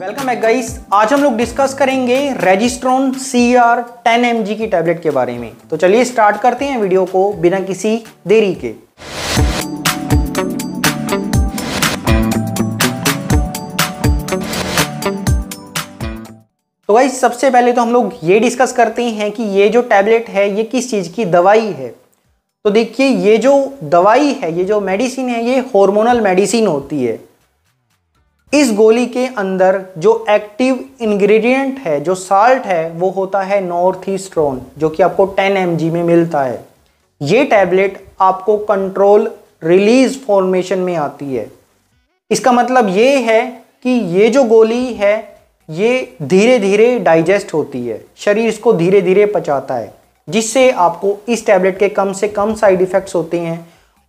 welcome है guys आज हम लोग डिस्कस करेंगे Regestrone C R ten M की टैबलेट के बारे में तो चलिए स्टार्ट करते हैं वीडियो को बिना किसी देरी के तो गाइस सबसे पहले तो हम लोग ये डिस्कस करते हैं कि ये जो टैबलेट है ये किस चीज़ की दवाई है तो देखिए ये जो दवाई है ये जो मेडिसिन है ये हॉर्मोनल मेडिसिन होती है इस गोली के अंदर जो एक्टिव इंग्रेडिएंट है जो साल्ट है वो होता है नॉर्थ ईस्ट्रोन जो कि आपको 10 एम में मिलता है ये टैबलेट आपको कंट्रोल रिलीज फॉर्मेशन में आती है इसका मतलब ये है कि ये जो गोली है ये धीरे धीरे डाइजेस्ट होती है शरीर इसको धीरे धीरे पचाता है जिससे आपको इस टैबलेट के कम से कम साइड इफ़ेक्ट्स होते हैं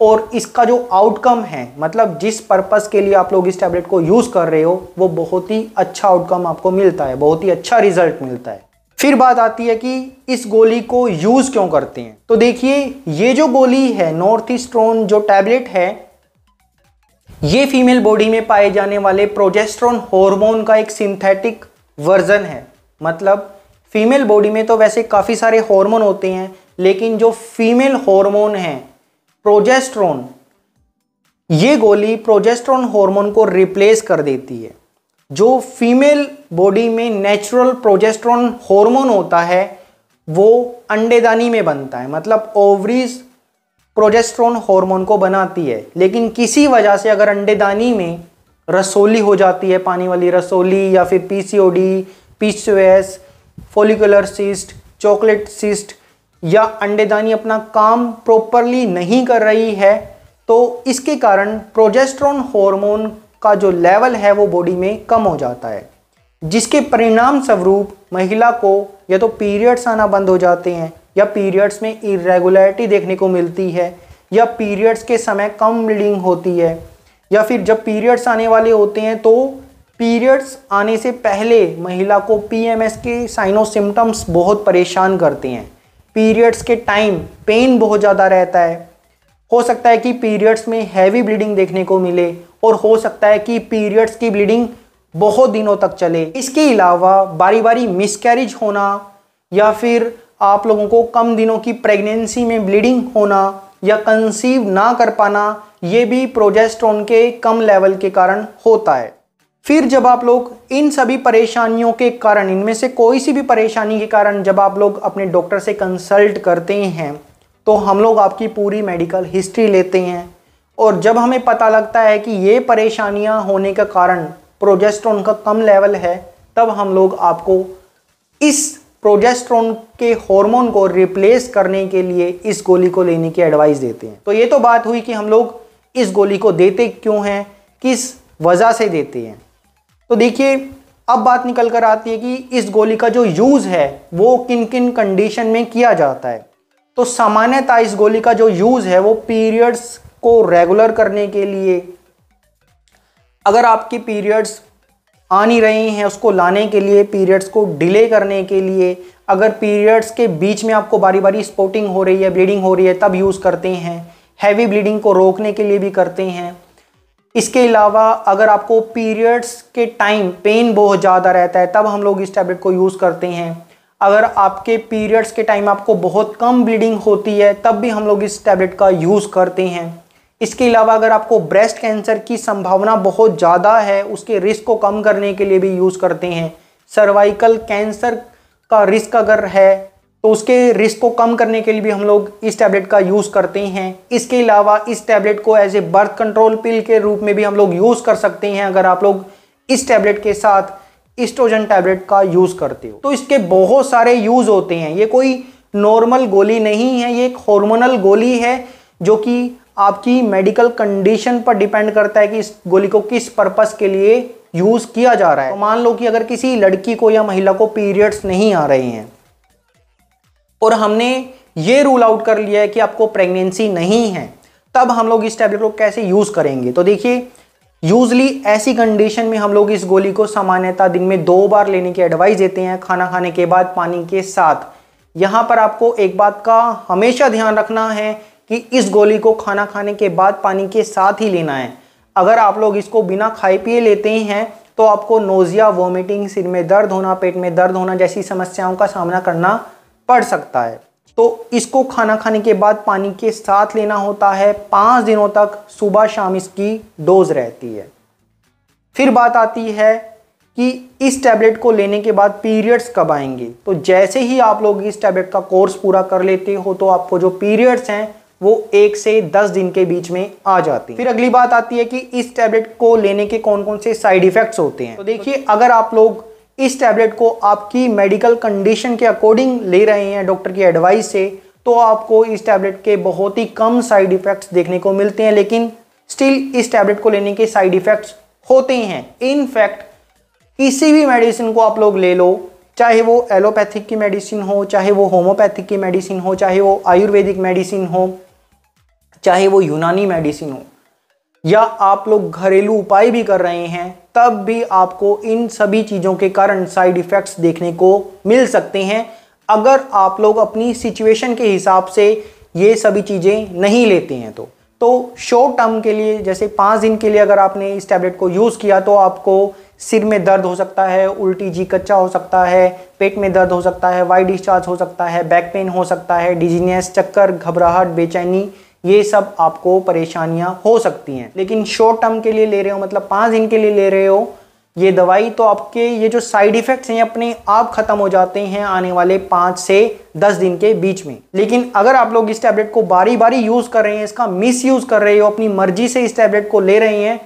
और इसका जो आउटकम है मतलब जिस पर्पस के लिए आप लोग इस टैबलेट को यूज़ कर रहे हो वो बहुत ही अच्छा आउटकम आपको मिलता है बहुत ही अच्छा रिजल्ट मिलता है फिर बात आती है कि इस गोली को यूज क्यों करते हैं तो देखिए ये जो गोली है नॉर्थ ईस्ट्रोन जो टैबलेट है ये फीमेल बॉडी में पाए जाने वाले प्रोजेस्ट्रॉन हॉर्मोन का एक सिंथेटिक वर्जन है मतलब फीमेल बॉडी में तो वैसे काफ़ी सारे हॉर्मोन होते हैं लेकिन जो फीमेल हॉर्मोन हैं प्रोजेस्ट्रोन ये गोली प्रोजेस्ट्रोन हार्मोन को रिप्लेस कर देती है जो फीमेल बॉडी में नेचुरल प्रोजेस्ट्रोन हार्मोन होता है वो अंडेदानी में बनता है मतलब ओवरीज प्रोजेस्ट्रोन हार्मोन को बनाती है लेकिन किसी वजह से अगर अंडेदानी में रसोली हो जाती है पानी वाली रसोली या फिर P C O D O S follicular cyst chocolate cyst या अंडेदानी अपना काम प्रॉपरली नहीं कर रही है तो इसके कारण प्रोजेस्ट्रॉन हार्मोन का जो लेवल है वो बॉडी में कम हो जाता है जिसके परिणाम स्वरूप महिला को या तो पीरियड्स आना बंद हो जाते हैं या पीरियड्स में इरेगुलरिटी देखने को मिलती है या पीरियड्स के समय कम ब्लीडिंग होती है या फिर जब पीरियड्स आने वाले होते हैं तो पीरियड्स आने से पहले महिला को पीएमएस के साइनो सिम्टम्स बहुत परेशान करते हैं पीरियड्स के टाइम पेन बहुत ज़्यादा रहता है हो सकता है कि पीरियड्स में हैवी ब्लीडिंग देखने को मिले और हो सकता है कि पीरियड्स की ब्लीडिंग बहुत दिनों तक चले इसके अलावा बारी बारी मिसकैरेज होना या फिर आप लोगों को कम दिनों की प्रेगनेंसी में ब्लीडिंग होना या कंसीव ना कर पाना ये भी प्रोजेस्ट्रॉन के कम लेवल के कारण होता है फिर जब आप लोग इन सभी परेशानियों के कारण इनमें से कोई सी भी परेशानी के कारण जब आप लोग अपने डॉक्टर से कंसल्ट करते हैं तो हम लोग आपकी पूरी मेडिकल हिस्ट्री लेते हैं और जब हमें पता लगता है कि ये परेशानियां होने का कारण प्रोजेस्ट्रॉन का कम लेवल है तब हम लोग आपको इस प्रोजेस्ट्रॉन के हार्मोन को रिप्लेस करने के लिए इस गोली को लेने की एडवाइस देते हैं तो ये तो बात हुई कि हम लोग इस गोली को देते क्यों हैं किस वजह से देते हैं तो देखिए अब बात निकल कर आती है कि इस गोली का जो यूज़ है वो किन किन कंडीशन में किया जाता है तो सामान्यतः इस गोली का जो यूज़ है वो पीरियड्स को रेगुलर करने के लिए अगर आपके पीरियड्स आ नहीं रहे हैं उसको लाने के लिए पीरियड्स को डिले करने के लिए अगर पीरियड्स के बीच में आपको बारी बारी स्पोटिंग हो रही है ब्लीडिंग हो रही है तब यूज़ करते हैं हैवी ब्लीडिंग को रोकने के लिए भी करते हैं इसके अलावा अगर आपको पीरियड्स के टाइम पेन बहुत ज़्यादा रहता है तब हम लोग इस टैबलेट को यूज़ करते हैं अगर आपके पीरियड्स के टाइम आपको बहुत कम ब्लीडिंग होती है तब भी हम लोग इस टैबलेट का यूज़ करते हैं इसके अलावा अगर आपको ब्रेस्ट कैंसर की संभावना बहुत ज़्यादा है उसके रिस्क को कम करने के लिए भी यूज़ करते हैं सर्वाइकल कैंसर का रिस्क अगर है तो उसके रिस्क को कम करने के लिए भी हम लोग इस टैबलेट का यूज़ करते हैं इसके अलावा इस टैबलेट को as a birth control pill के रूप में भी हम लोग यूज़ कर सकते हैं अगर आप लोग इस टैबलेट के साथ इस्ट्रोजन टैबलेट का यूज़ करते हो तो इसके बहुत सारे यूज़ होते हैं ये कोई नॉर्मल गोली नहीं है ये एक हॉर्मोनल गोली है जो कि आपकी मेडिकल कंडीशन पर डिपेंड करता है कि इस गोली को किस पर्पज़ के लिए यूज़ किया जा रहा है तो मान लो कि अगर किसी लड़की को या महिला को पीरियड्स नहीं आ रहे हैं और हमने ये रूल आउट कर लिया है कि आपको प्रेगनेंसी नहीं है तब हम लोग इस टैबलेट को कैसे यूज़ करेंगे तो देखिए यूजली ऐसी कंडीशन में हम लोग इस गोली को सामान्यता दिन में दो बार लेने की एडवाइस देते हैं खाना खाने के बाद पानी के साथ यहाँ पर आपको एक बात का हमेशा ध्यान रखना है कि इस गोली को खाना खाने के बाद पानी के साथ ही लेना है अगर आप लोग इसको बिना खाए पिए लेते हैं तो आपको नोजिया वॉमिटिंग सिर में दर्द होना पेट में दर्द होना जैसी समस्याओं का सामना करना पड़ सकता है तो इसको खाना खाने के बाद पानी के साथ लेना होता है पाँच दिनों तक सुबह शाम इसकी डोज रहती है फिर बात आती है कि इस टैबलेट को लेने के बाद पीरियड्स कब आएंगे तो जैसे ही आप लोग इस टैबलेट का कोर्स पूरा कर लेते हो तो आपको जो पीरियड्स हैं वो एक से दस दिन के बीच में आ जाती हैं फिर अगली बात आती है कि इस टैबलेट को लेने के कौन कौन से साइड इफेक्ट्स होते हैं तो देखिए अगर आप लोग इस टैबलेट को आपकी मेडिकल कंडीशन के अकॉर्डिंग ले रहे हैं डॉक्टर की एडवाइस से तो आपको इस टैबलेट के बहुत ही कम साइड इफ़ेक्ट्स देखने को मिलते हैं लेकिन स्टिल इस टैबलेट को लेने के साइड इफ़ेक्ट्स होते हैं इनफैक्ट किसी भी मेडिसिन को आप लोग ले लो चाहे वो एलोपैथिक की मेडिसिन हो चाहे वो होम्योपैथिक की मेडिसिन हो चाहे वो आयुर्वेदिक मेडिसिन हो चाहे वो यूनानी मेडिसिन हो या आप लोग घरेलू उपाय भी कर रहे हैं तब भी आपको इन सभी चीज़ों के कारण साइड इफ़ेक्ट्स देखने को मिल सकते हैं अगर आप लोग अपनी सिचुएशन के हिसाब से ये सभी चीज़ें नहीं लेते हैं तो तो शॉर्ट टर्म के लिए जैसे पाँच दिन के लिए अगर आपने इस टैबलेट को यूज़ किया तो आपको सिर में दर्द हो सकता है उल्टी जी कच्चा हो सकता है पेट में दर्द हो सकता है वाई डिस्चार्ज हो सकता है बैक पेन हो सकता है डिजीनेस चक्कर घबराहट बेचैनी ये सब आपको परेशानियां हो सकती हैं लेकिन शॉर्ट टर्म के लिए ले रहे हो मतलब पाँच दिन के लिए ले रहे हो ये दवाई तो आपके ये जो साइड इफ़ेक्ट्स हैं अपने आप ख़त्म हो जाते हैं आने वाले पाँच से दस दिन के बीच में लेकिन अगर आप लोग इस टैबलेट को बारी बारी यूज़ कर रहे हैं इसका मिस यूज़ कर रहे हो अपनी मर्जी से इस टैबलेट को ले रहे हैं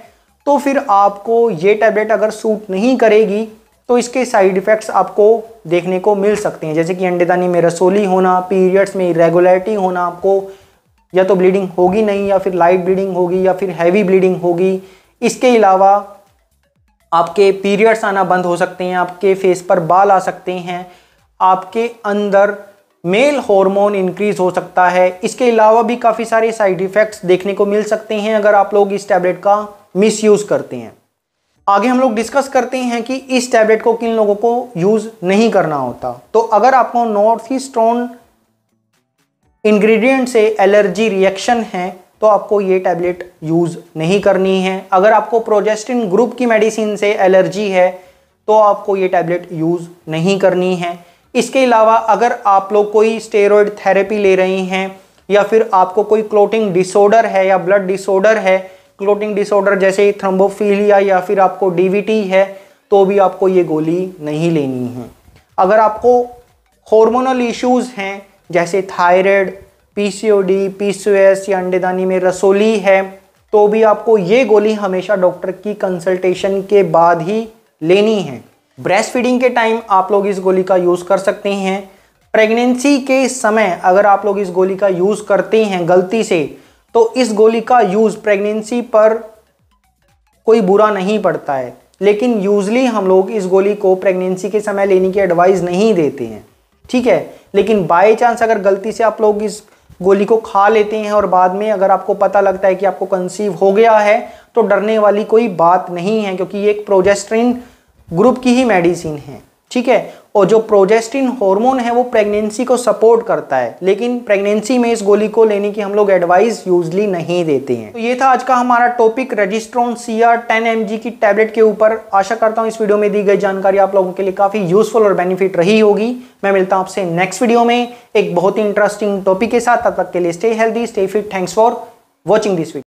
तो फिर आपको ये टैबलेट अगर सूट नहीं करेगी तो इसके साइड इफ़ेक्ट्स आपको देखने को मिल सकते हैं जैसे कि अंडेदानी में रसोली होना पीरियड्स में इरेगुलरिटी होना आपको या तो ब्लीडिंग होगी नहीं या फिर लाइट ब्लीडिंग होगी या फिर हैवी ब्लीडिंग होगी इसके अलावा आपके पीरियड्स आना बंद हो सकते हैं आपके फेस पर बाल आ सकते हैं आपके अंदर मेल हार्मोन इंक्रीज हो सकता है इसके अलावा भी काफ़ी सारे साइड इफ़ेक्ट्स देखने को मिल सकते हैं अगर आप लोग इस टैबलेट का मिसयूज़ करते हैं आगे हम लोग डिस्कस करते हैं कि इस टैबलेट को किन लोगों को यूज़ नहीं करना होता तो अगर आपको नॉर्थ ईस्ट इंग्रेडिएंट से एलर्जी रिएक्शन है तो आपको ये टैबलेट यूज़ नहीं करनी है अगर आपको प्रोजेस्टिन ग्रुप की मेडिसिन से एलर्जी है तो आपको ये टैबलेट यूज़ नहीं करनी है इसके अलावा अगर आप लोग कोई स्टेरॉयड थेरेपी ले रही हैं या फिर आपको कोई क्लोटिंग डिसऑर्डर है या ब्लड डिसऑर्डर है क्लोटिंग डिसऑर्डर जैसे थ्रम्बोफीलिया या फिर आपको डीवीटी है तो भी आपको ये गोली नहीं लेनी है अगर आपको हॉर्मोनल इश्यूज़ हैं जैसे थायराइड पीसीओडी पीसीओएस या अंडेदानी में रसोली है तो भी आपको ये गोली हमेशा डॉक्टर की कंसल्टेशन के बाद ही लेनी है ब्रेस्ट फीडिंग के टाइम आप लोग इस गोली का यूज़ कर सकते हैं प्रेगनेंसी के समय अगर आप लोग इस गोली का यूज़ करते हैं गलती से तो इस गोली का यूज़ प्रेगनेंसी पर कोई बुरा नहीं पड़ता है लेकिन यूजली हम लोग इस गोली को प्रेगनेंसी के समय लेने की एडवाइस नहीं देते हैं ठीक है लेकिन बाय चांस अगर गलती से आप लोग इस गोली को खा लेते हैं और बाद में अगर आपको पता लगता है कि आपको कंसीव हो गया है तो डरने वाली कोई बात नहीं है क्योंकि ये एक प्रोजेस्ट्रिन ग्रुप की ही मेडिसिन है ठीक है और जो प्रोजेस्टिन हार्मोन है वो प्रेगनेंसी को सपोर्ट करता है लेकिन प्रेगनेंसी में इस गोली को लेने की हम लोग एडवाइस यूजली नहीं देते हैं तो ये था आज का हमारा topic Regestrone C R ten M की टैबलेट के ऊपर आशा करता हूँ इस वीडियो में दी गई जानकारी आप लोगों के लिए काफ़ी यूजफुल और बेनिफिट रही होगी मैं मिलता हूँ आपसे नेक्स्ट वीडियो में एक बहुत ही इंटरेस्टिंग टॉपिक के साथ तब तक के लिए stay healthy stay fit thanks for watching this video